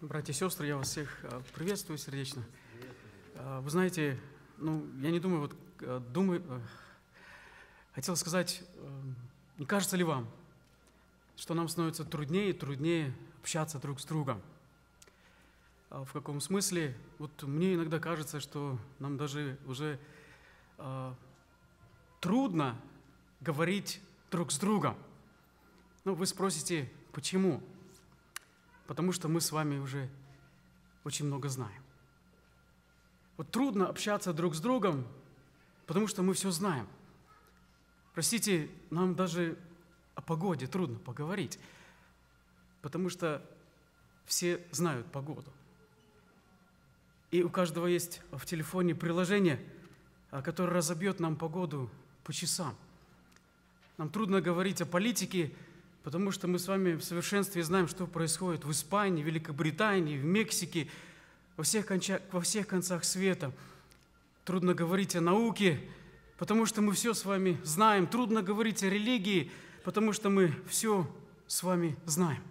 Братья и сестры, я вас всех э, приветствую сердечно. Э, вы знаете, ну, я не думаю, вот э, думаю, хотел сказать, не кажется ли вам, что нам становится труднее и труднее общаться друг с другом? В каком смысле? Вот мне иногда кажется, что нам даже уже трудно говорить друг с другом. Ну, вы спросите, почему? Почему? потому что мы с вами уже очень много знаем. Вот трудно общаться друг с другом, потому что мы все знаем. Простите, нам даже о погоде трудно поговорить, потому что все знают погоду. И у каждого есть в телефоне приложение, а, которое разобьет нам погоду по часам. Нам трудно говорить о политике, Потому что мы с вами в совершенстве знаем, что происходит в Испании, Великобритании, в Мексике, во всех, конча... во всех концах света. Трудно говорить о науке, потому что мы все с вами знаем. Трудно говорить о религии, потому что мы все с вами знаем.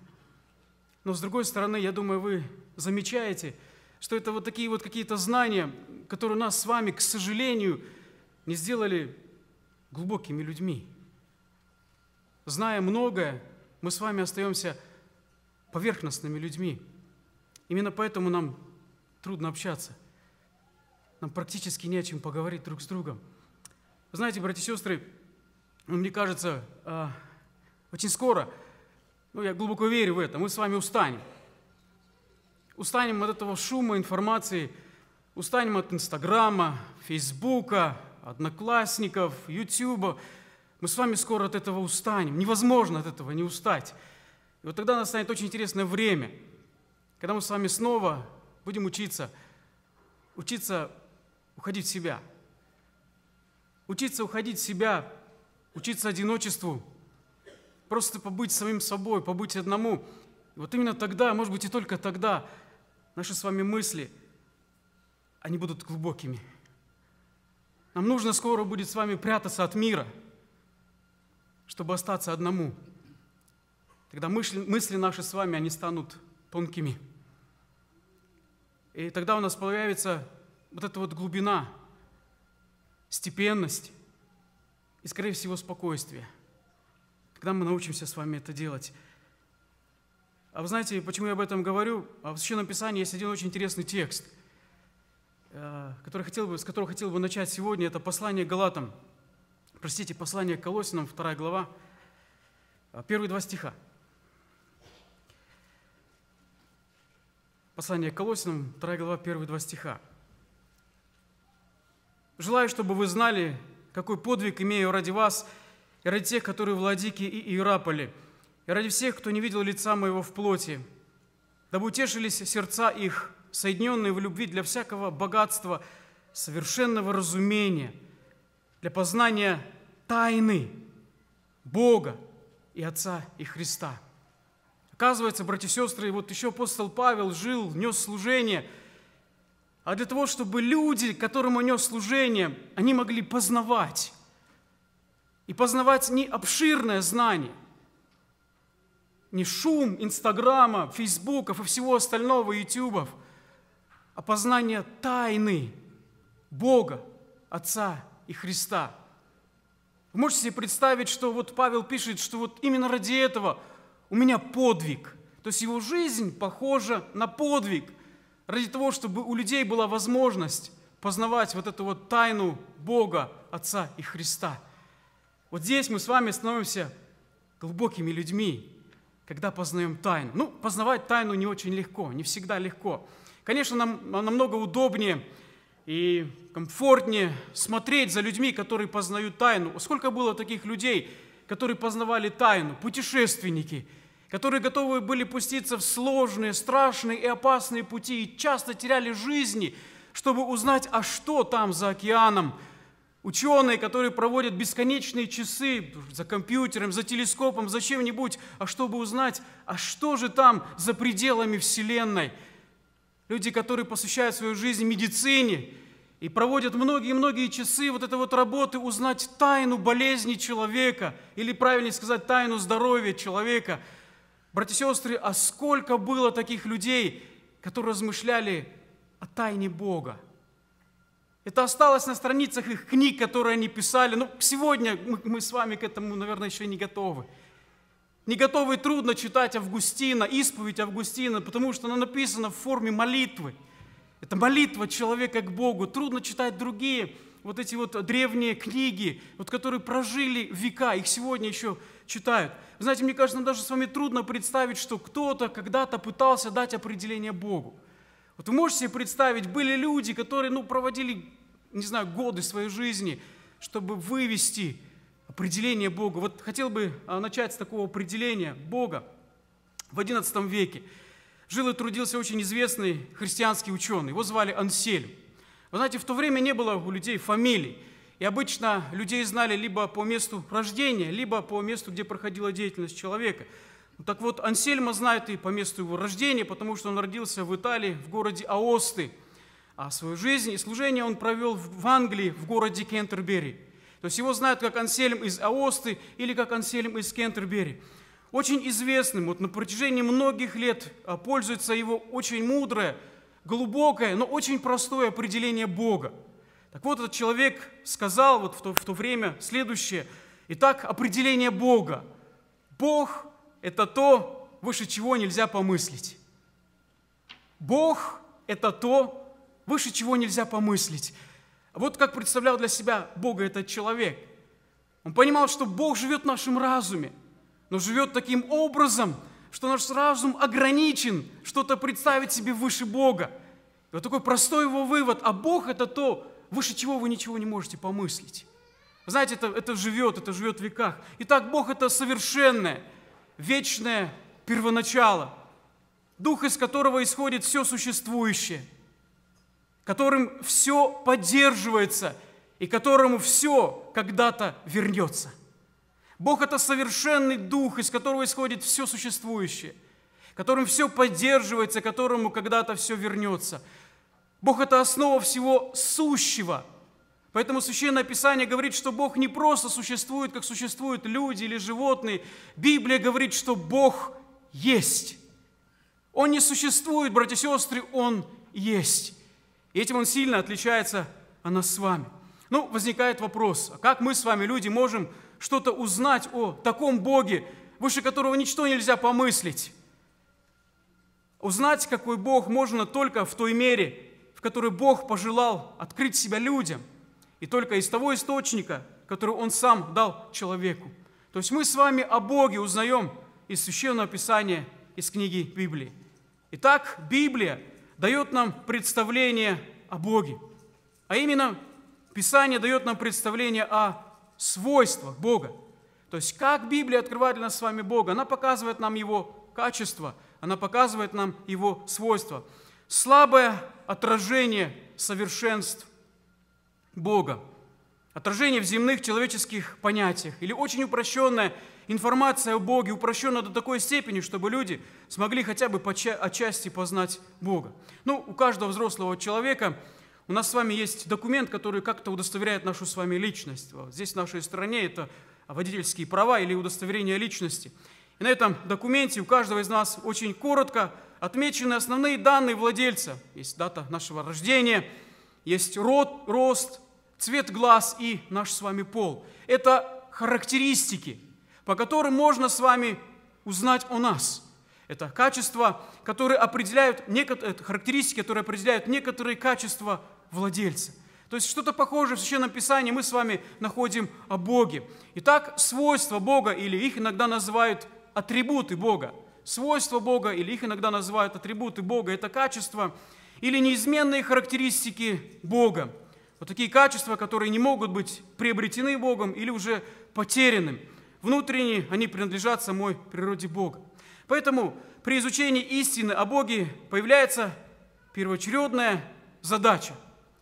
Но с другой стороны, я думаю, вы замечаете, что это вот такие вот какие-то знания, которые нас с вами, к сожалению, не сделали глубокими людьми зная многое, мы с вами остаемся поверхностными людьми. Именно поэтому нам трудно общаться. Нам практически не о чем поговорить друг с другом. знаете, братья и сестры, мне кажется, а, очень скоро, ну я глубоко верю в это, мы с вами устанем. Устанем от этого шума информации, устанем от Инстаграма, Фейсбука, Одноклассников, Ютуба. Мы с вами скоро от этого устанем. Невозможно от этого не устать. И вот тогда настанет очень интересное время, когда мы с вами снова будем учиться, учиться уходить в себя, учиться уходить в себя, учиться одиночеству, просто побыть самим собой, побыть одному. И вот именно тогда, может быть и только тогда, наши с вами мысли, они будут глубокими. Нам нужно скоро будет с вами прятаться от мира – чтобы остаться одному. Тогда мысли, мысли наши с вами, они станут тонкими. И тогда у нас появится вот эта вот глубина, степенность и, скорее всего, спокойствие. Когда мы научимся с вами это делать. А вы знаете, почему я об этом говорю? А в Священном Писании есть один очень интересный текст, э, который хотел бы, с которого хотел бы начать сегодня. Это послание Галатам, простите, послание к Колосинам, 2 глава, а, первые два стиха. Послание к Колосинам, 2 глава, первые два стиха. «Желаю, чтобы вы знали, какой подвиг имею ради вас и ради тех, которые в Ладике и Иераполе, и ради всех, кто не видел лица моего в плоти, дабы утешились сердца их, соединенные в любви для всякого богатства, совершенного разумения, для познания тайны Бога и Отца и Христа. Оказывается, братья и сестры, вот еще апостол Павел жил, нес служение, а для того, чтобы люди, которым он нес служение, они могли познавать. И познавать не обширное знание, не шум Инстаграма, Фейсбуков и всего остального, Ютубов, а познание тайны Бога, Отца и Христа – вы можете себе представить, что вот Павел пишет, что вот именно ради этого у меня подвиг. То есть его жизнь похожа на подвиг. Ради того, чтобы у людей была возможность познавать вот эту вот тайну Бога, Отца и Христа. Вот здесь мы с вами становимся глубокими людьми, когда познаем тайну. Ну, познавать тайну не очень легко, не всегда легко. Конечно, нам намного удобнее и комфортнее смотреть за людьми, которые познают тайну. Сколько было таких людей, которые познавали тайну, путешественники, которые готовы были пуститься в сложные, страшные и опасные пути и часто теряли жизни, чтобы узнать, а что там за океаном. Ученые, которые проводят бесконечные часы за компьютером, за телескопом, за чем-нибудь, а чтобы узнать, а что же там за пределами Вселенной – Люди, которые посвящают свою жизнь медицине и проводят многие-многие часы вот этой вот работы узнать тайну болезни человека, или правильнее сказать, тайну здоровья человека. Братья и сестры, а сколько было таких людей, которые размышляли о тайне Бога? Это осталось на страницах их книг, которые они писали. Ну, сегодня мы с вами к этому, наверное, еще не готовы не готовы трудно читать Августина, исповедь Августина, потому что она написана в форме молитвы. Это молитва человека к Богу. Трудно читать другие вот эти вот древние книги, вот которые прожили века, их сегодня еще читают. знаете, мне кажется, нам даже с вами трудно представить, что кто-то когда-то пытался дать определение Богу. Вот вы можете себе представить, были люди, которые ну, проводили, не знаю, годы своей жизни, чтобы вывести определение Бога. Вот хотел бы а, начать с такого определения Бога. В XI веке жил и трудился очень известный христианский ученый. Его звали Ансель. Вы знаете, в то время не было у людей фамилий. И обычно людей знали либо по месту рождения, либо по месту, где проходила деятельность человека. Так вот, Ансельма знают и по месту его рождения, потому что он родился в Италии, в городе Аосты. А свою жизнь и служение он провел в Англии, в городе Кентербери – то есть его знают как Ансельм из Аосты или как Ансельм из Кентербери. Очень известным, вот на протяжении многих лет а, пользуется его очень мудрое, глубокое, но очень простое определение Бога. Так вот, этот человек сказал вот в то, в то время следующее. Итак, определение Бога. Бог – это то, выше чего нельзя помыслить. Бог – это то, выше чего нельзя помыслить. Вот как представлял для себя Бога этот человек. Он понимал, что Бог живет в нашем разуме, но живет таким образом, что наш разум ограничен что-то представить себе выше Бога. И вот такой простой его вывод, а Бог – это то, выше чего вы ничего не можете помыслить. Знаете, это, это живет, это живет в веках. Итак, Бог – это совершенное, вечное первоначало, Дух, из которого исходит все существующее – которым все поддерживается и которому все когда-то вернется. Бог – это совершенный дух, из которого исходит все существующее, которым все поддерживается, которому когда-то все вернется. Бог – это основа всего сущего. Поэтому Священное Писание говорит, что Бог не просто существует, как существуют люди или животные. Библия говорит, что Бог есть. Он не существует, братья и сестры, Он есть. И этим он сильно отличается от нас с вами. Ну, возникает вопрос, а как мы с вами, люди, можем что-то узнать о таком Боге, выше которого ничто нельзя помыслить? Узнать, какой Бог, можно только в той мере, в которой Бог пожелал открыть себя людям, и только из того источника, который Он сам дал человеку. То есть мы с вами о Боге узнаем из Священного Писания, из книги Библии. Итак, Библия – дает нам представление о Боге. А именно, Писание дает нам представление о свойствах Бога. То есть, как Библия открывает для нас с вами Бога, она показывает нам Его качество, она показывает нам Его свойства. Слабое отражение совершенств Бога. Отражение в земных человеческих понятиях или очень упрощенное – Информация о Боге упрощена до такой степени, чтобы люди смогли хотя бы отчасти познать Бога. Ну, у каждого взрослого человека у нас с вами есть документ, который как-то удостоверяет нашу с вами личность. Здесь в нашей стране это водительские права или удостоверение личности. И на этом документе у каждого из нас очень коротко отмечены основные данные владельца. Есть дата нашего рождения, есть род, рост, цвет глаз и наш с вами пол. Это характеристики, по которым можно с вами узнать о нас. Это качества, которые определяют, некоторые, характеристики, которые определяют некоторые качества владельца. То есть что-то похожее в Священном Писании мы с вами находим о Боге. Итак, свойства Бога, или их иногда называют атрибуты Бога. Свойства Бога, или их иногда называют атрибуты Бога, это качества или неизменные характеристики Бога. Вот такие качества, которые не могут быть приобретены Богом или уже потеряны. Внутренние они принадлежат самой природе Бога. Поэтому при изучении истины о Боге появляется первоочередная задача.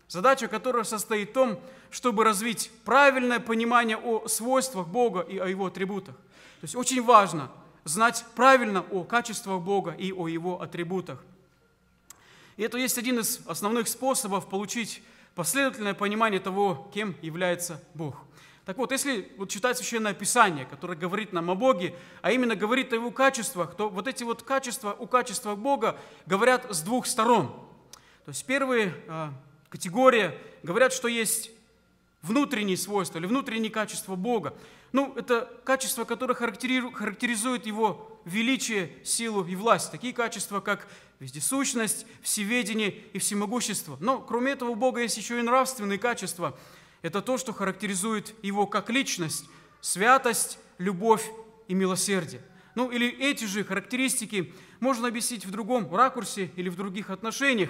Задача, которая состоит в том, чтобы развить правильное понимание о свойствах Бога и о Его атрибутах. То есть очень важно знать правильно о качествах Бога и о Его атрибутах. И это есть один из основных способов получить последовательное понимание того, кем является Бог – так вот, если вот читать Священное Писание, которое говорит нам о Боге, а именно говорит о Его качествах, то вот эти вот качества у качества Бога говорят с двух сторон. То есть первая категория говорят, что есть внутренние свойства или внутренние качества Бога. Ну, это качества, которые характеризуют Его величие, силу и власть. Такие качества, как вездесущность, всеведение и всемогущество. Но кроме этого у Бога есть еще и нравственные качества – это то, что характеризует его как личность, святость, любовь и милосердие. Ну или эти же характеристики можно объяснить в другом ракурсе или в других отношениях.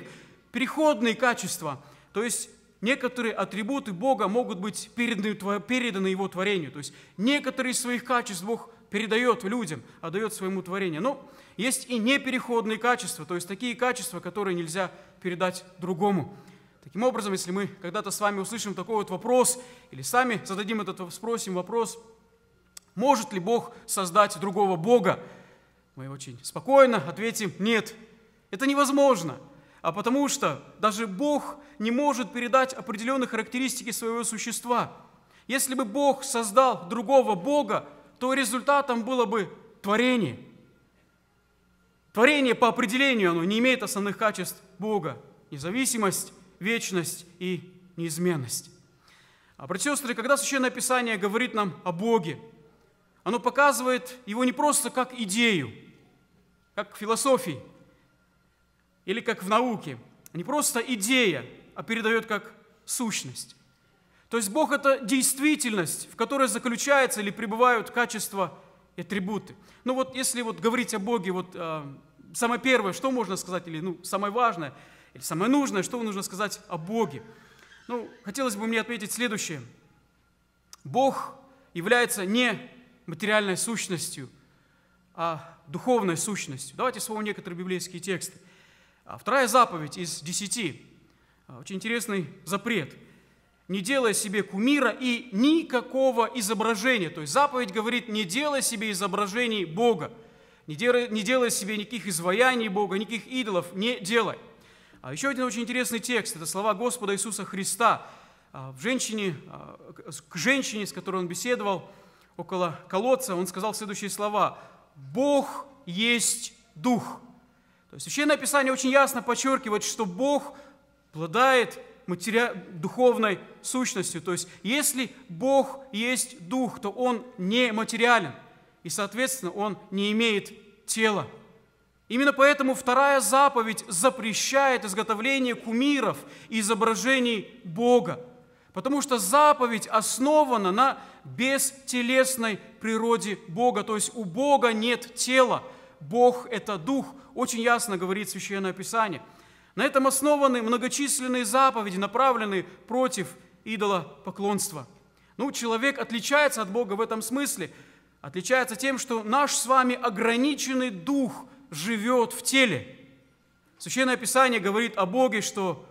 Переходные качества, то есть некоторые атрибуты Бога могут быть переданы, переданы Его творению. То есть некоторые из своих качеств Бог передает людям, отдает а своему творению. Но есть и непереходные качества, то есть такие качества, которые нельзя передать другому. Таким образом, если мы когда-то с вами услышим такой вот вопрос, или сами зададим этот спросим вопрос, может ли Бог создать другого Бога, мы очень спокойно ответим «нет». Это невозможно, а потому что даже Бог не может передать определенные характеристики своего существа. Если бы Бог создал другого Бога, то результатом было бы творение. Творение по определению, оно не имеет основных качеств Бога. Независимость, вечность и неизменность. А, братья и сестры, когда Священное Писание говорит нам о Боге, оно показывает его не просто как идею, как философии или как в науке, а не просто идея, а передает как сущность. То есть Бог – это действительность, в которой заключаются или пребывают качества и атрибуты. Ну вот если вот говорить о Боге, вот э, самое первое, что можно сказать, или ну, самое важное – или самое нужное, что нужно сказать о Боге. Ну, хотелось бы мне отметить следующее. Бог является не материальной сущностью, а духовной сущностью. Давайте вспомним некоторые библейские тексты. А, вторая заповедь из десяти. А, очень интересный запрет. «Не делай себе кумира и никакого изображения». То есть заповедь говорит, не делай себе изображений Бога, не делай, не делай себе никаких изваяний Бога, никаких идолов, не делай – а еще один очень интересный текст – это слова Господа Иисуса Христа а, в женщине, а, к женщине, с которой он беседовал около колодца. Он сказал следующие слова «Бог есть Дух». То есть Священное Писание очень ясно подчеркивает, что Бог обладает матеря... духовной сущностью. То есть, если Бог есть дух, то он не материален, и, соответственно, он не имеет тела. Именно поэтому вторая заповедь запрещает изготовление кумиров и изображений Бога, потому что заповедь основана на бестелесной природе Бога, то есть у Бога нет тела, Бог – это Дух, очень ясно говорит Священное Писание. На этом основаны многочисленные заповеди, направленные против идолопоклонства. Ну, человек отличается от Бога в этом смысле, отличается тем, что наш с вами ограниченный дух – живет в теле. Священное Писание говорит о Боге, что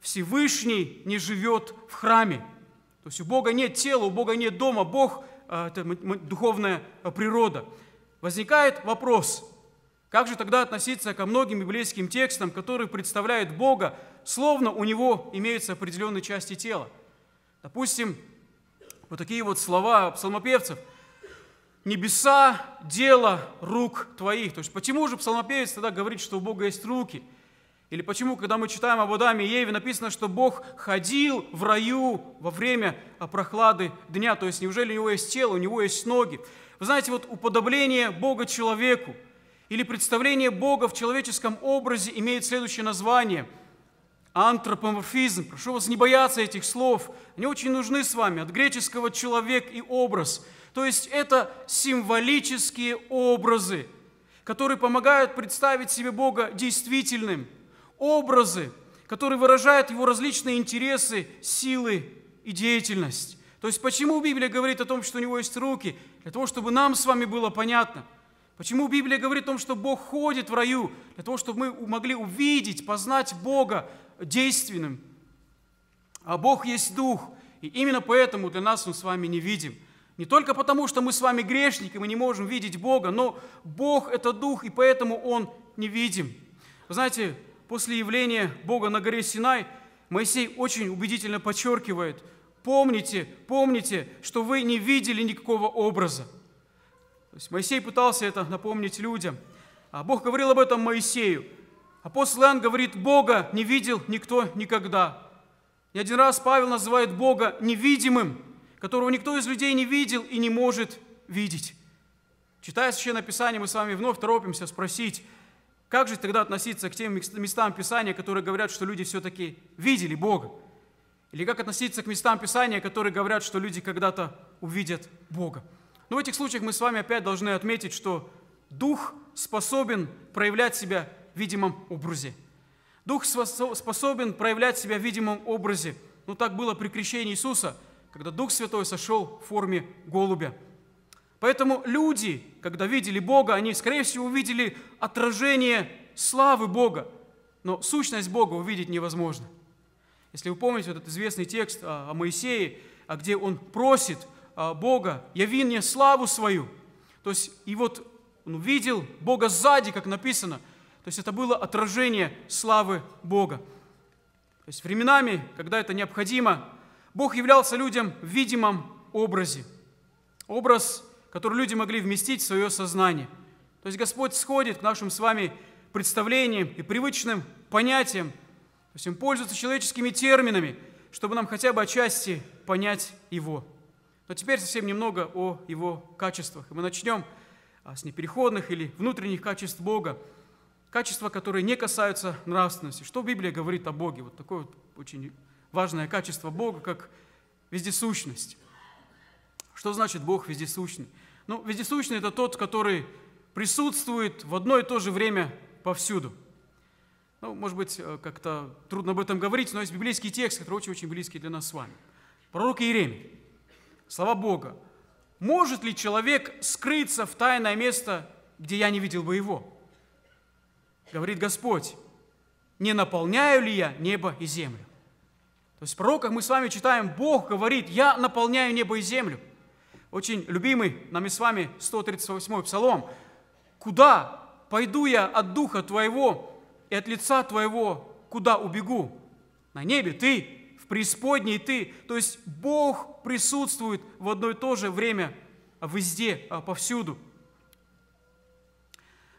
Всевышний не живет в храме. То есть у Бога нет тела, у Бога нет дома, Бог а, – это духовная а, природа. Возникает вопрос, как же тогда относиться ко многим библейским текстам, которые представляют Бога, словно у него имеются определенные части тела? Допустим, вот такие вот слова псалмопевцев – небеса – дело рук твоих. То есть почему же псалмопевец тогда говорит, что у Бога есть руки? Или почему, когда мы читаем об Адаме и Еве, написано, что Бог ходил в раю во время а, прохлады дня? То есть неужели у него есть тело, у него есть ноги? Вы знаете, вот уподобление Бога человеку или представление Бога в человеческом образе имеет следующее название – антропоморфизм. Прошу вас не бояться этих слов. Они очень нужны с вами. От греческого «человек» и «образ». То есть это символические образы, которые помогают представить себе Бога действительным. Образы, которые выражают его различные интересы, силы и деятельность. То есть почему Библия говорит о том, что у него есть руки? Для того, чтобы нам с вами было понятно. Почему Библия говорит о том, что Бог ходит в раю? Для того, чтобы мы могли увидеть, познать Бога действенным. А Бог есть Дух, и именно поэтому для нас Он с вами невидим – не только потому, что мы с вами грешники, мы не можем видеть Бога, но Бог – это Дух, и поэтому Он невидим. Вы знаете, после явления Бога на горе Синай Моисей очень убедительно подчеркивает, помните, помните, что вы не видели никакого образа. То есть Моисей пытался это напомнить людям. А Бог говорил об этом Моисею. Апостол Иоанн говорит, Бога не видел никто никогда. И один раз Павел называет Бога невидимым – которого никто из людей не видел и не может видеть. Читая Священное Писание, мы с вами вновь торопимся спросить, как же тогда относиться к тем местам Писания, которые говорят, что люди все-таки видели Бога? Или как относиться к местам Писания, которые говорят, что люди когда-то увидят Бога? Но ну, в этих случаях мы с вами опять должны отметить, что Дух способен проявлять себя в видимом образе. Дух способен проявлять себя в видимом образе. Ну так было при крещении Иисуса – когда Дух Святой сошел в форме голубя. Поэтому люди, когда видели Бога, они, скорее всего, увидели отражение славы Бога, но сущность Бога увидеть невозможно. Если вы помните этот известный текст о Моисее, а где он просит а, Бога, яви мне славу свою. То есть, и вот он увидел Бога сзади, как написано. То есть это было отражение славы Бога. То есть временами, когда это необходимо, Бог являлся людям в видимом образе. Образ, который люди могли вместить в свое сознание. То есть Господь сходит к нашим с вами представлениям и привычным понятиям. То есть им пользуются человеческими терминами, чтобы нам хотя бы отчасти понять Его. Но теперь совсем немного о Его качествах. И мы начнем а, с непереходных или внутренних качеств Бога. Качества, которые не касаются нравственности. Что Библия говорит о Боге? Вот такой вот очень важное качество Бога, как вездесущность. Что значит Бог вездесущный? Ну, вездесущный – это тот, который присутствует в одно и то же время повсюду. Ну, может быть, э, как-то трудно об этом говорить, но есть библейский текст, который очень-очень близкий для нас с вами. Пророк Иеремия. Слова Бога. «Может ли человек скрыться в тайное место, где я не видел бы его?» Говорит Господь. «Не наполняю ли я небо и землю?» То есть в пророках мы с вами читаем, Бог говорит, я наполняю небо и землю. Очень любимый нами с вами 138-й псалом. Куда пойду я от духа твоего и от лица твоего, куда убегу? На небе ты, в преисподней ты. То есть Бог присутствует в одно и то же время везде, а, повсюду.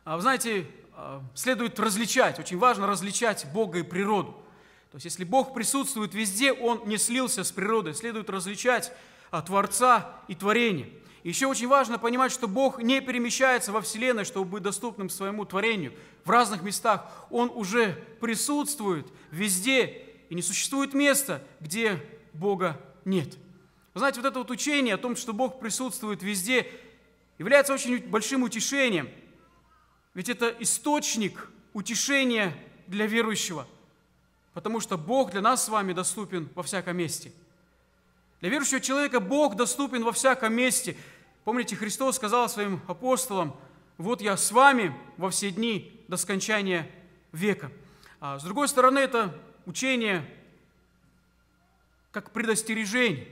А, вы знаете, а, следует различать, очень важно различать Бога и природу – то есть если Бог присутствует везде, Он не слился с природой. Следует различать а, Творца и творение. еще очень важно понимать, что Бог не перемещается во Вселенной, чтобы быть доступным своему творению. В разных местах Он уже присутствует везде, и не существует места, где Бога нет. Вы знаете, вот это вот учение о том, что Бог присутствует везде, является очень большим утешением. Ведь это источник утешения для верующего – потому что Бог для нас с вами доступен во всяком месте. Для верующего человека Бог доступен во всяком месте. Помните, Христос сказал своим апостолам, вот я с вами во все дни до скончания века. А с другой стороны, это учение как предостережение.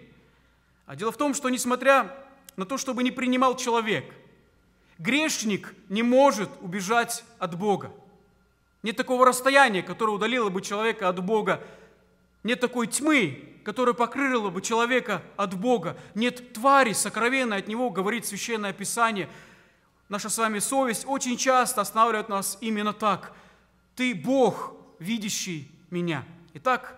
А дело в том, что несмотря на то, чтобы не принимал человек, грешник не может убежать от Бога. Нет такого расстояния, которое удалило бы человека от Бога. Нет такой тьмы, которая покрыла бы человека от Бога. Нет твари сокровенной от Него, говорит Священное Писание. Наша с вами совесть очень часто останавливает нас именно так. Ты Бог, видящий меня. Итак,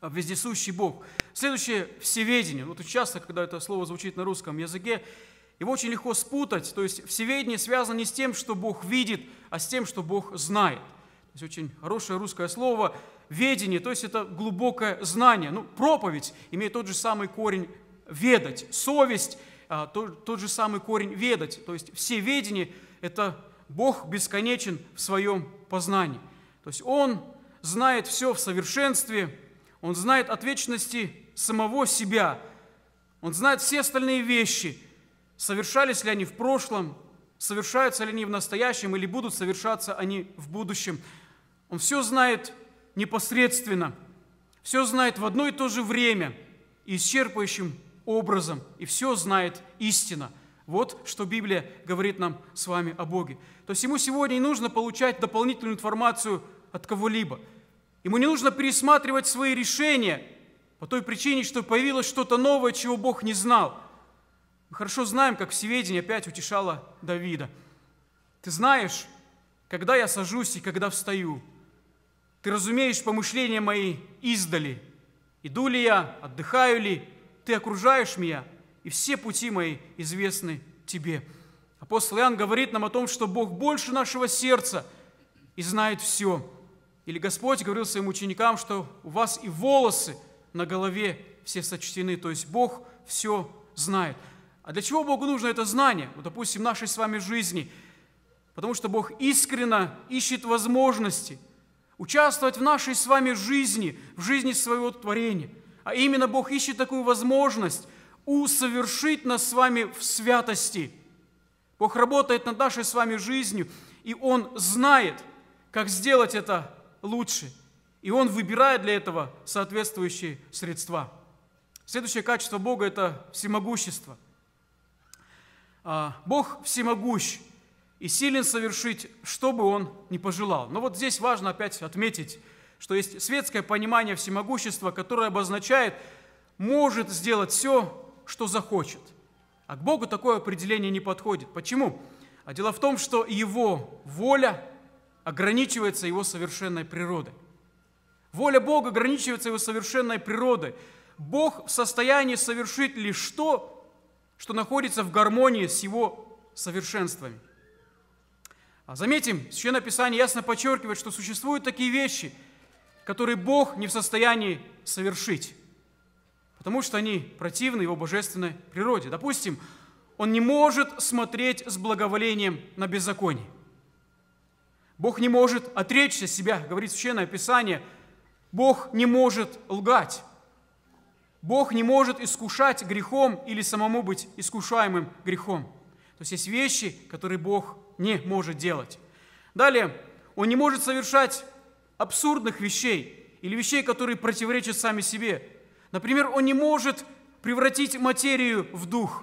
вездесущий Бог. Следующее – всеведение. Вот часто, когда это слово звучит на русском языке, его очень легко спутать, то есть всеведение связано не с тем, что Бог видит, а с тем, что Бог знает. То есть очень хорошее русское слово «ведение», то есть это глубокое знание. Ну, проповедь имеет тот же самый корень «ведать», совесть а, – тот же самый корень «ведать». То есть всеведение – это Бог бесконечен в своем познании. То есть Он знает все в совершенстве, Он знает от вечности самого себя, Он знает все остальные вещи – Совершались ли они в прошлом, совершаются ли они в настоящем или будут совершаться они в будущем. Он все знает непосредственно, все знает в одно и то же время и исчерпывающим образом, и все знает истина. Вот что Библия говорит нам с вами о Боге. То есть ему сегодня не нужно получать дополнительную информацию от кого-либо. Ему не нужно пересматривать свои решения по той причине, что появилось что-то новое, чего Бог не знал – мы хорошо знаем, как всеведение опять утешала Давида. Ты знаешь, когда я сажусь и когда встаю. Ты разумеешь помышления мои издали. Иду ли я, отдыхаю ли, ты окружаешь меня, и все пути мои известны тебе. Апостол Иоанн говорит нам о том, что Бог больше нашего сердца и знает все. Или Господь говорил своим ученикам, что у вас и волосы на голове все сочтены, то есть Бог все знает. А для чего Богу нужно это знание? Вот, допустим, нашей с вами жизни. Потому что Бог искренно ищет возможности участвовать в нашей с вами жизни, в жизни своего творения. А именно Бог ищет такую возможность усовершить нас с вами в святости. Бог работает над нашей с вами жизнью, и Он знает, как сделать это лучше. И Он выбирает для этого соответствующие средства. Следующее качество Бога – это всемогущество. А, Бог всемогущ и силен совершить, что бы Он ни пожелал. Но вот здесь важно опять отметить, что есть светское понимание всемогущества, которое обозначает, может сделать все, что захочет. А к Богу такое определение не подходит. Почему? А дело в том, что Его воля ограничивается Его совершенной природой. Воля Бога ограничивается Его совершенной природой. Бог в состоянии совершить лишь то, что находится в гармонии с его совершенствами. А заметим, Священное Писание ясно подчеркивает, что существуют такие вещи, которые Бог не в состоянии совершить, потому что они противны Его божественной природе. Допустим, Он не может смотреть с благоволением на беззаконие. Бог не может отречься себя, говорит Священное Писание. Бог не может лгать. Бог не может искушать грехом или самому быть искушаемым грехом. То есть есть вещи, которые Бог не может делать. Далее, Он не может совершать абсурдных вещей или вещей, которые противоречат сами себе. Например, Он не может превратить материю в дух.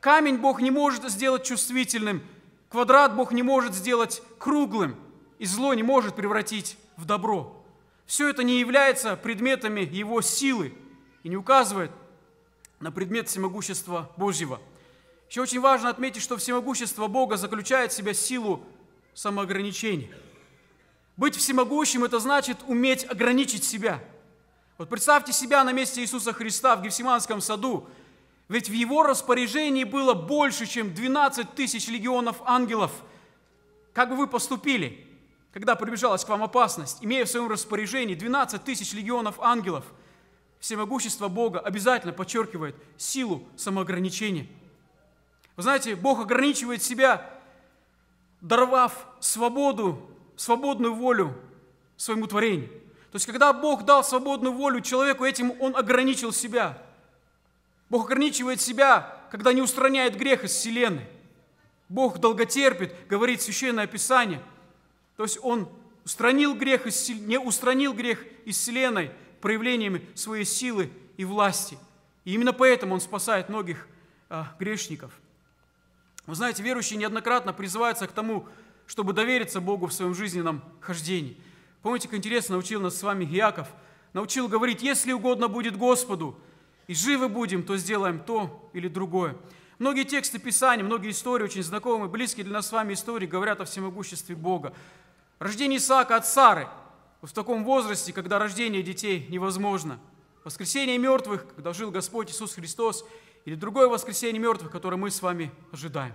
Камень Бог не может сделать чувствительным, квадрат Бог не может сделать круглым, и зло не может превратить в добро. Все это не является предметами Его силы – и не указывает на предмет всемогущества Божьего. Еще очень важно отметить, что всемогущество Бога заключает в себя силу самоограничения. Быть всемогущим – это значит уметь ограничить себя. Вот представьте себя на месте Иисуса Христа в Гефсиманском саду, ведь в его распоряжении было больше, чем 12 тысяч легионов ангелов. Как бы вы поступили, когда приближалась к вам опасность, имея в своем распоряжении 12 тысяч легионов ангелов – всемогущество Бога обязательно подчеркивает силу самоограничения. Вы знаете, Бог ограничивает себя, даровав свободу, свободную волю своему творению. То есть, когда Бог дал свободную волю человеку, этим он ограничил себя. Бог ограничивает себя, когда не устраняет грех из вселенной. Бог долготерпит, говорит Священное Писание. То есть Он устранил грех из, не устранил грех из вселенной, проявлениями своей силы и власти. И именно поэтому он спасает многих э, грешников. Вы знаете, верующие неоднократно призываются к тому, чтобы довериться Богу в своем жизненном хождении. Помните, как интересно научил нас с вами Яков, научил говорить, если угодно будет Господу, и живы будем, то сделаем то или другое. Многие тексты Писания, многие истории, очень знакомые, близкие для нас с вами истории, говорят о всемогуществе Бога. Рождение Исаака от Сары – в таком возрасте, когда рождение детей невозможно. Воскресение мертвых, когда жил Господь Иисус Христос, или другое воскресение мертвых, которое мы с вами ожидаем.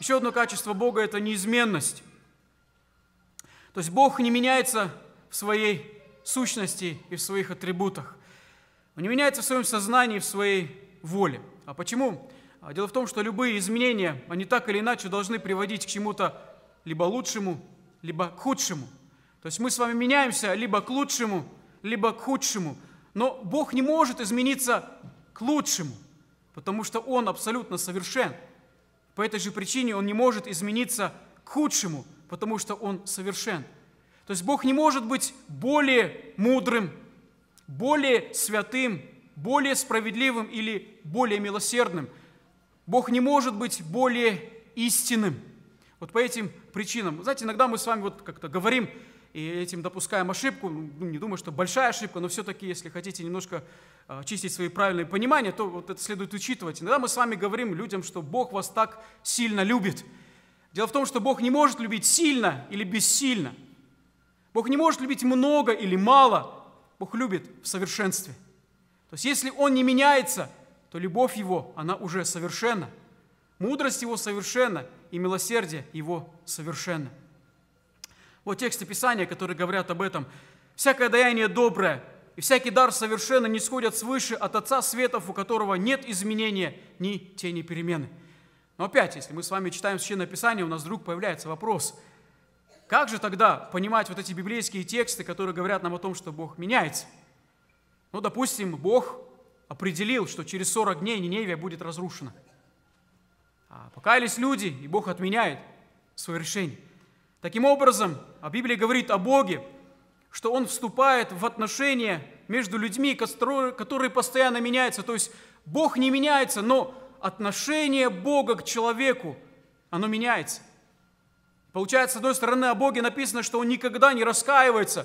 Еще одно качество Бога – это неизменность. То есть Бог не меняется в своей сущности и в своих атрибутах. Он не меняется в своем сознании, в своей воле. А почему? А дело в том, что любые изменения, они так или иначе должны приводить к чему-то либо лучшему, либо к худшему – то есть мы с вами меняемся либо к лучшему, либо к худшему. Но Бог не может измениться к лучшему, потому что Он абсолютно совершен. По этой же причине Он не может измениться к худшему, потому что Он совершен. То есть Бог не может быть более мудрым, более святым, более справедливым или более милосердным. Бог не может быть более истинным. Вот по этим причинам. Знаете, иногда мы с вами вот как-то говорим, и этим допускаем ошибку. Ну, не думаю, что большая ошибка, но все-таки, если хотите немножко а, чистить свои правильные понимания, то вот это следует учитывать. Иногда мы с вами говорим людям, что Бог вас так сильно любит. Дело в том, что Бог не может любить сильно или бессильно. Бог не может любить много или мало. Бог любит в совершенстве. То есть если Он не меняется, то любовь Его, она уже совершенна. Мудрость Его совершенна, и милосердие Его совершенно. Вот тексты Писания, которые говорят об этом. «Всякое даяние доброе и всякий дар совершенно не сходят свыше от Отца Светов, у которого нет изменения ни тени перемены». Но опять, если мы с вами читаем Священное Писание, у нас вдруг появляется вопрос, как же тогда понимать вот эти библейские тексты, которые говорят нам о том, что Бог меняется? Ну, допустим, Бог определил, что через 40 дней Ниневия будет разрушена. А покаялись люди, и Бог отменяет свое решение – Таким образом, а Библия говорит о Боге, что Он вступает в отношения между людьми, которые постоянно меняются. То есть Бог не меняется, но отношение Бога к человеку, оно меняется. Получается, с одной стороны, о Боге написано, что Он никогда не раскаивается,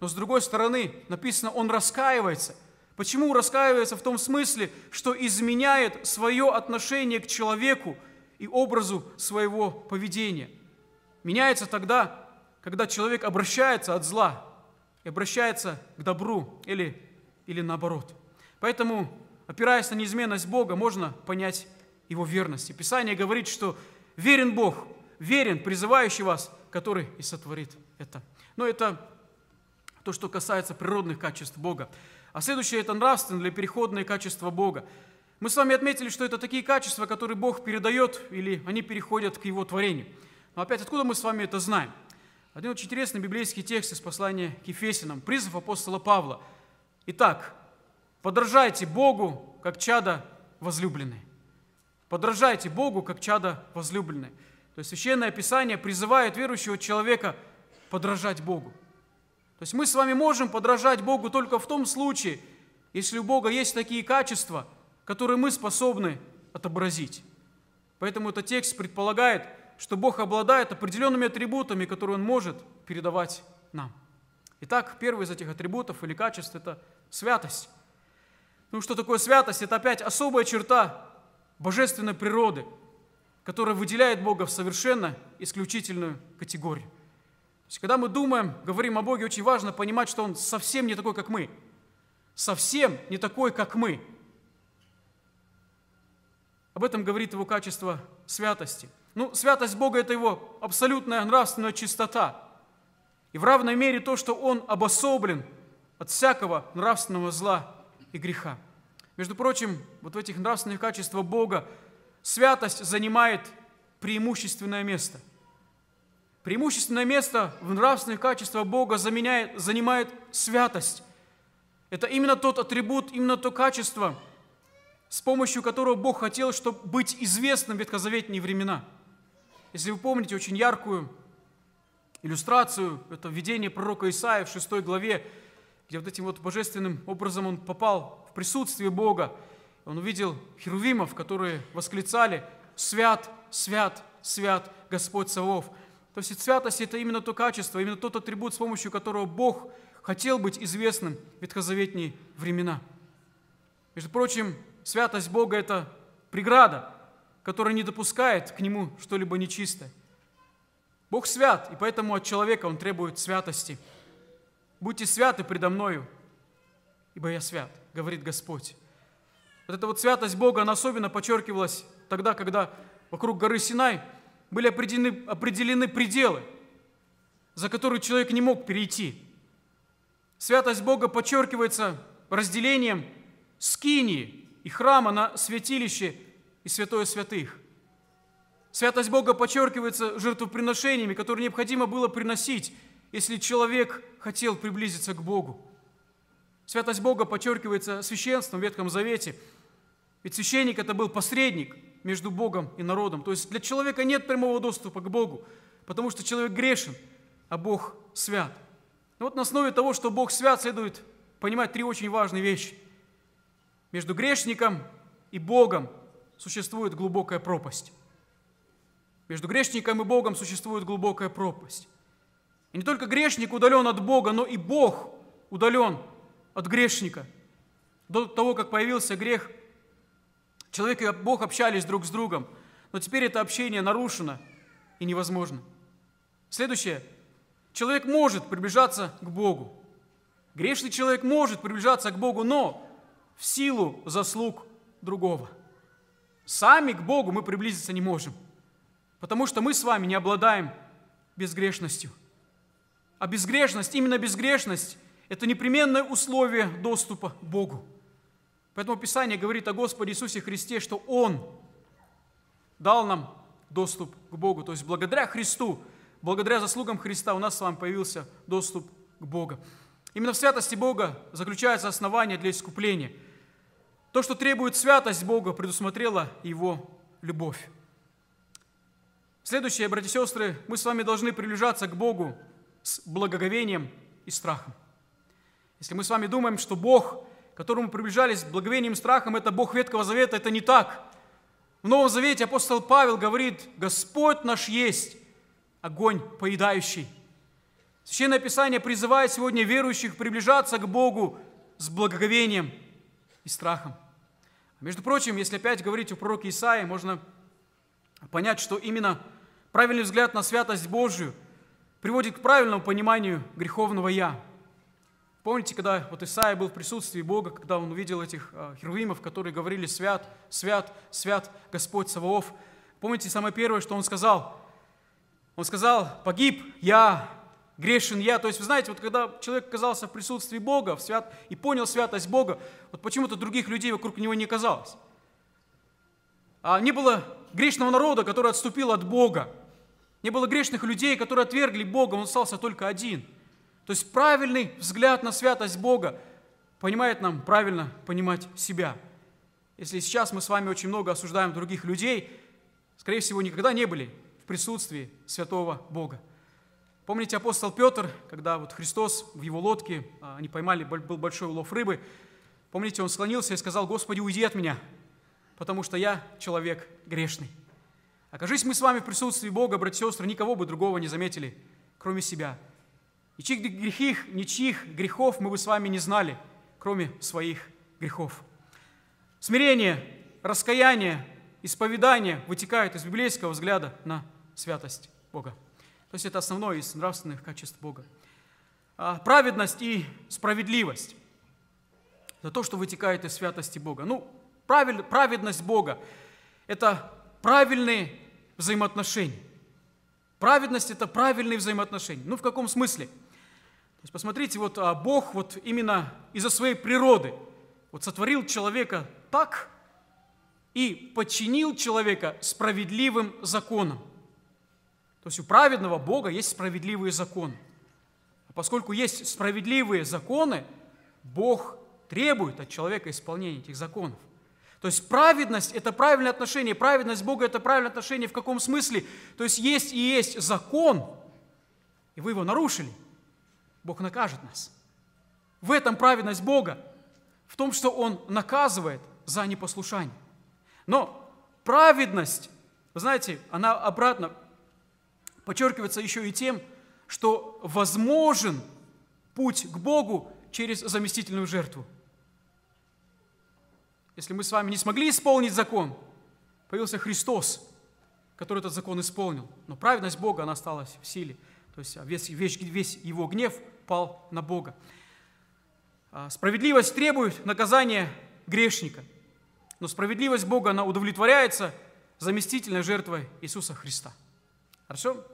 но с другой стороны, написано, Он раскаивается. Почему раскаивается в том смысле, что изменяет свое отношение к человеку и образу своего поведения – меняется тогда, когда человек обращается от зла и обращается к добру или, или наоборот. Поэтому, опираясь на неизменность Бога, можно понять Его верность. И Писание говорит, что верен Бог, верен призывающий вас, который и сотворит это. Но это то, что касается природных качеств Бога. А следующее – это нравственные или переходные качества Бога. Мы с вами отметили, что это такие качества, которые Бог передает или они переходят к Его творению – но опять, откуда мы с вами это знаем? Один очень интересный библейский текст из послания к Ефесинам, призыв апостола Павла. Итак, подражайте Богу, как чада возлюбленные. Подражайте Богу, как чада возлюбленные. То есть Священное Писание призывает верующего человека подражать Богу. То есть мы с вами можем подражать Богу только в том случае, если у Бога есть такие качества, которые мы способны отобразить. Поэтому этот текст предполагает – что Бог обладает определенными атрибутами, которые Он может передавать нам. Итак, первый из этих атрибутов или качеств – это святость. Ну что такое святость? Это опять особая черта божественной природы, которая выделяет Бога в совершенно исключительную категорию. То есть, когда мы думаем, говорим о Боге, очень важно понимать, что Он совсем не такой, как мы. Совсем не такой, как мы. Об этом говорит его качество святости – ну, святость Бога – это его абсолютная нравственная чистота. И в равной мере то, что он обособлен от всякого нравственного зла и греха. Между прочим, вот в этих нравственных качествах Бога святость занимает преимущественное место. Преимущественное место в нравственных качествах Бога заменяет, занимает святость. Это именно тот атрибут, именно то качество, с помощью которого Бог хотел, чтобы быть известным в ветхозаветные времена – если вы помните очень яркую иллюстрацию, это видение пророка Исаия в 6 главе, где вот этим вот божественным образом он попал в присутствие Бога. Он увидел херувимов, которые восклицали «Свят, свят, свят Господь Савов». То есть святость – это именно то качество, именно тот атрибут, с помощью которого Бог хотел быть известным в ветхозаветные времена. Между прочим, святость Бога – это преграда, который не допускает к нему что-либо нечистое. Бог свят, и поэтому от человека он требует святости. «Будьте святы предо мною, ибо я свят», — говорит Господь. Вот эта вот святость Бога, она особенно подчеркивалась тогда, когда вокруг горы Синай были определены, определены пределы, за которые человек не мог перейти. Святость Бога подчеркивается разделением скинии и храма на святилище – и святое святых. Святость Бога подчеркивается жертвоприношениями, которые необходимо было приносить, если человек хотел приблизиться к Богу. Святость Бога подчеркивается священством в Ветхом Завете. Ведь священник – это был посредник между Богом и народом. То есть для человека нет прямого доступа к Богу, потому что человек грешен, а Бог свят. Но вот на основе того, что Бог свят, следует понимать три очень важные вещи. Между грешником и Богом – существует глубокая пропасть. Между грешником и Богом существует глубокая пропасть. И не только грешник удален от Бога, но и Бог удален от грешника. До того, как появился грех, человек и Бог общались друг с другом, но теперь это общение нарушено и невозможно. Следующее. Человек может приближаться к Богу. Грешный человек может приближаться к Богу, но в силу заслуг другого – Сами к Богу мы приблизиться не можем, потому что мы с вами не обладаем безгрешностью. А безгрешность, именно безгрешность, это непременное условие доступа к Богу. Поэтому Писание говорит о Господе Иисусе Христе, что Он дал нам доступ к Богу. То есть благодаря Христу, благодаря заслугам Христа у нас с вами появился доступ к Богу. Именно в святости Бога заключается основание для искупления – то, что требует святость Бога, предусмотрела его любовь. Следующее, братья и сестры, мы с вами должны приближаться к Богу с благоговением и страхом. Если мы с вами думаем, что Бог, к которому приближались с благовением и страхом, это Бог Ветхого Завета, это не так. В Новом Завете апостол Павел говорит, «Господь наш есть, огонь поедающий». Священное Писание призывает сегодня верующих приближаться к Богу с благоговением и страхом. Между прочим, если опять говорить о пророке Исаии, можно понять, что именно правильный взгляд на святость Божию приводит к правильному пониманию греховного «я». Помните, когда вот Исаия был в присутствии Бога, когда он увидел этих а, херувимов, которые говорили «Свят, свят, свят Господь Саваоф». Помните самое первое, что он сказал? Он сказал «Погиб я, грешен я. То есть, вы знаете, вот когда человек оказался в присутствии Бога в свят... и понял святость Бога, вот почему-то других людей вокруг него не казалось. А не было грешного народа, который отступил от Бога. Не было грешных людей, которые отвергли Бога, он остался только один. То есть правильный взгляд на святость Бога понимает нам правильно понимать себя. Если сейчас мы с вами очень много осуждаем других людей, скорее всего, никогда не были в присутствии святого Бога. Помните апостол Петр, когда вот Христос в его лодке, а, они поймали, был большой улов рыбы. Помните, он склонился и сказал, «Господи, уйди от меня, потому что я человек грешный». Окажись мы с вами в присутствии Бога, братья и сестры, никого бы другого не заметили, кроме себя. Ничьих грехих, ничьих грехов мы бы с вами не знали, кроме своих грехов. Смирение, раскаяние, исповедание вытекают из библейского взгляда на святость Бога. То есть это основное из нравственных качеств Бога. А, праведность и справедливость. Это то, что вытекает из святости Бога. Ну, праведность Бога – это правильные взаимоотношения. Праведность – это правильные взаимоотношения. Ну, в каком смысле? То есть, посмотрите, вот а, Бог вот именно из-за своей природы вот сотворил человека так и подчинил человека справедливым законам – то есть у праведного Бога есть справедливые законы. А поскольку есть справедливые законы, Бог требует от человека исполнения этих законов. То есть праведность – это правильное отношение, праведность Бога – это правильное отношение в каком смысле? То есть есть и есть закон, и вы его нарушили, Бог накажет нас. В этом праведность Бога, в том, что Он наказывает за непослушание. Но праведность, вы знаете, она обратно подчеркивается еще и тем, что возможен путь к Богу через заместительную жертву. Если мы с вами не смогли исполнить закон, появился Христос, который этот закон исполнил. Но праведность Бога, она осталась в силе. То есть весь, весь, весь его гнев пал на Бога. А, справедливость требует наказания грешника. Но справедливость Бога, она удовлетворяется заместительной жертвой Иисуса Христа – Хорошо?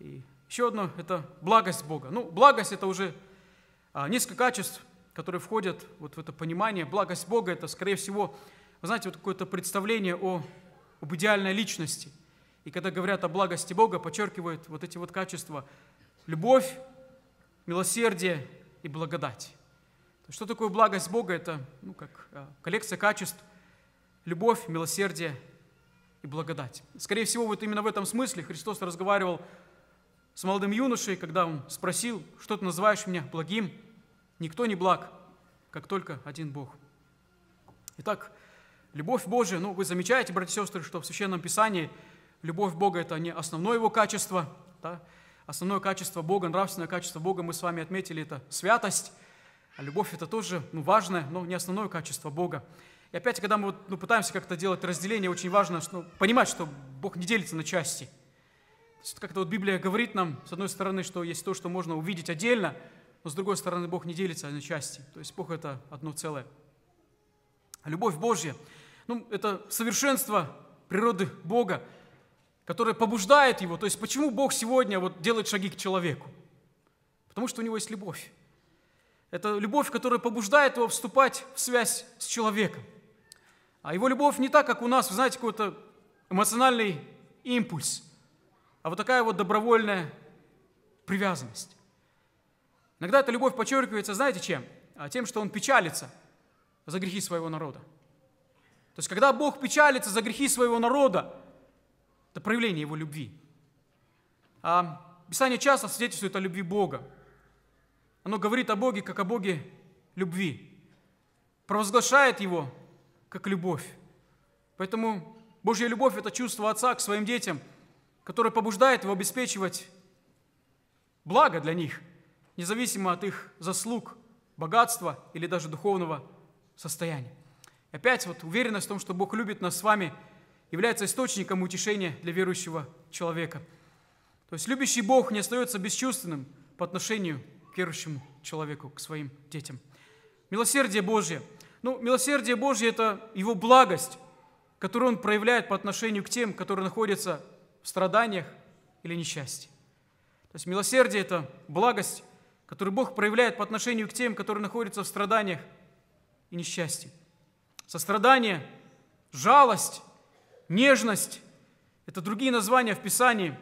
И еще одно – это благость Бога. Ну, благость – это уже а, несколько качеств, которые входят вот в это понимание. Благость Бога – это, скорее всего, вы знаете, вот какое-то представление о, об идеальной личности. И когда говорят о благости Бога, подчеркивают вот эти вот качества – любовь, милосердие и благодать. Что такое благость Бога? Это ну, как а, коллекция качеств – любовь, милосердие и благодать. Скорее всего, вот именно в этом смысле Христос разговаривал с молодым юношей, когда он спросил, что ты называешь меня благим? Никто не благ, как только один Бог. Итак, любовь Божия, ну вы замечаете, братья и сестры, что в Священном Писании любовь Бога – это не основное его качество, да? основное качество Бога, нравственное качество Бога, мы с вами отметили, это святость, а любовь – это тоже ну, важное, но не основное качество Бога. И опять, когда мы вот, ну, пытаемся как-то делать разделение, очень важно ну, понимать, что Бог не делится на части. Как-то вот Библия говорит нам, с одной стороны, что есть то, что можно увидеть отдельно, но с другой стороны, Бог не делится на части. То есть Бог – это одно целое. любовь Божья – ну, это совершенство природы Бога, которое побуждает его. То есть почему Бог сегодня вот делает шаги к человеку? Потому что у него есть любовь. Это любовь, которая побуждает его вступать в связь с человеком. А его любовь не так, как у нас, вы знаете, какой-то эмоциональный импульс, а вот такая вот добровольная привязанность. Иногда эта любовь подчеркивается, знаете чем? А, тем, что он печалится за грехи своего народа. То есть, когда Бог печалится за грехи своего народа, это проявление его любви. А Писание часто свидетельствует о любви Бога. Оно говорит о Боге, как о Боге любви. Провозглашает его как любовь. Поэтому Божья любовь – это чувство Отца к своим детям, которое побуждает его обеспечивать благо для них, независимо от их заслуг, богатства или даже духовного состояния. И опять вот уверенность в том, что Бог любит нас с вами, является источником утешения для верующего человека. То есть любящий Бог не остается бесчувственным по отношению к верующему человеку, к своим детям. Милосердие Божье – ну, милосердие Божье – это его благость, которую он проявляет по отношению к тем, которые находятся в страданиях или несчастье. То есть милосердие – это благость, которую Бог проявляет по отношению к тем, которые находятся в страданиях и несчастье. Сострадание, жалость, нежность – это другие названия в Писании,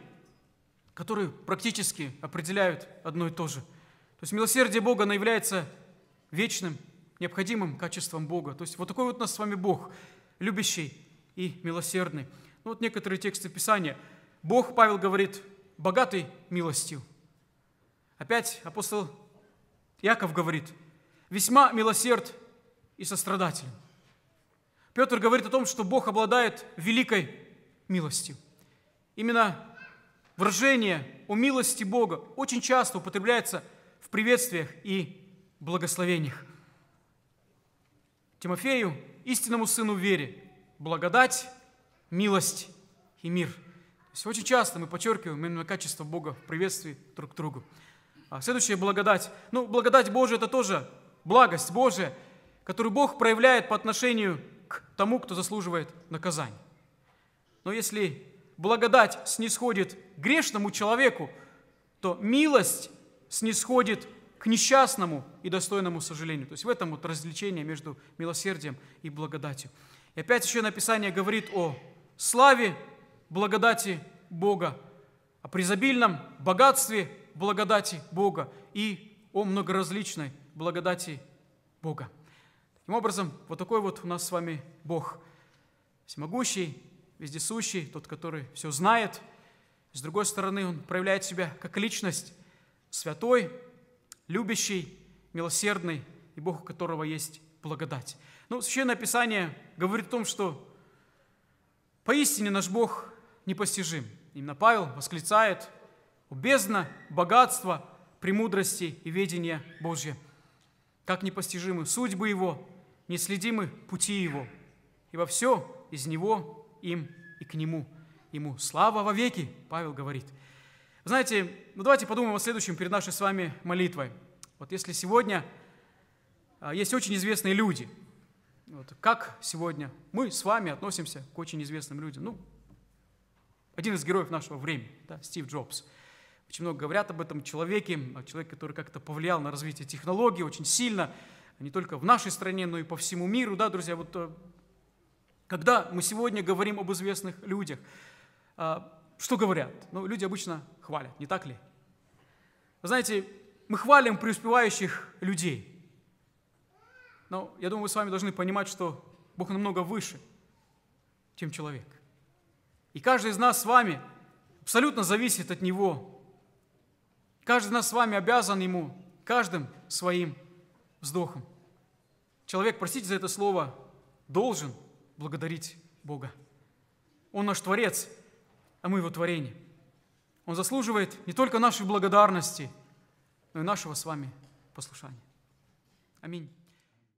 которые практически определяют одно и то же. То есть милосердие Бога, оно является вечным – необходимым качеством Бога. То есть вот такой вот у нас с вами Бог, любящий и милосердный. Ну, вот некоторые тексты Писания. Бог, Павел говорит, богатый милостью. Опять апостол Яков говорит, весьма милосерд и сострадателен. Петр говорит о том, что Бог обладает великой милостью. Именно выражение о милости Бога очень часто употребляется в приветствиях и благословениях. Тимофею, истинному сыну вере, благодать, милость и мир. Все очень часто мы подчеркиваем именно качество Бога в приветствии друг к другу. А следующее – благодать. Ну, благодать Божия – это тоже благость Божия, которую Бог проявляет по отношению к тому, кто заслуживает наказания. Но если благодать снисходит грешному человеку, то милость снисходит к несчастному и достойному сожалению. То есть в этом вот развлечение между милосердием и благодатью. И опять еще написание говорит о славе, благодати Бога, о призабильном богатстве благодати Бога и о многоразличной благодати Бога. Таким образом, вот такой вот у нас с вами Бог. Всемогущий, вездесущий, тот, который все знает. С другой стороны, он проявляет себя как личность, святой, любящий, милосердный и Бог, у которого есть благодать. Ну, Священное Писание говорит о том, что поистине наш Бог непостижим. Именно Павел восклицает «Бездна, богатство, премудрости и ведения Божье. Как непостижимы судьбы Его, неследимы пути Его, и во все из Него, им и к Нему. Ему слава во веки. Павел говорит. Знаете, ну давайте подумаем о следующем перед нашей с вами молитвой. Вот если сегодня а, есть очень известные люди, вот как сегодня мы с вами относимся к очень известным людям? Ну, один из героев нашего времени, да, Стив Джобс. Очень много говорят об этом человеке, о человеке, который как-то повлиял на развитие технологий очень сильно, не только в нашей стране, но и по всему миру, да, друзья, вот э, когда мы сегодня говорим об известных людях, а, что говорят? Ну, люди обычно хвалят, не так ли? Вы знаете, мы хвалим преуспевающих людей. Но я думаю, вы с вами должны понимать, что Бог намного выше, чем человек. И каждый из нас с вами абсолютно зависит от Него. Каждый из нас с вами обязан Ему, каждым своим вздохом. Человек, простите за это слово, должен благодарить Бога. Он наш Творец, а мы Его творение. Он заслуживает не только нашей благодарности, но и нашего с вами послушания. Аминь.